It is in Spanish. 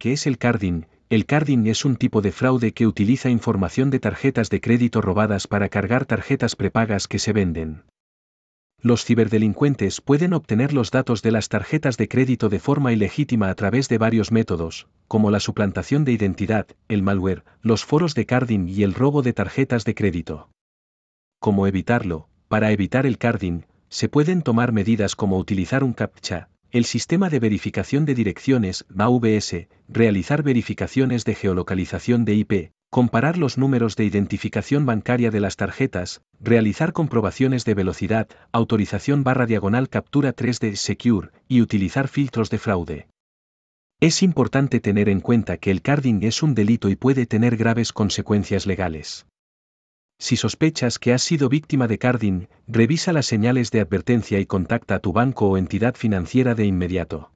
¿Qué es el carding? El carding es un tipo de fraude que utiliza información de tarjetas de crédito robadas para cargar tarjetas prepagas que se venden. Los ciberdelincuentes pueden obtener los datos de las tarjetas de crédito de forma ilegítima a través de varios métodos, como la suplantación de identidad, el malware, los foros de carding y el robo de tarjetas de crédito. ¿Cómo evitarlo? Para evitar el carding, se pueden tomar medidas como utilizar un captcha, el sistema de verificación de direcciones, AVS, realizar verificaciones de geolocalización de IP, comparar los números de identificación bancaria de las tarjetas, realizar comprobaciones de velocidad, autorización barra diagonal captura 3D Secure y utilizar filtros de fraude. Es importante tener en cuenta que el carding es un delito y puede tener graves consecuencias legales. Si sospechas que has sido víctima de carding, revisa las señales de advertencia y contacta a tu banco o entidad financiera de inmediato.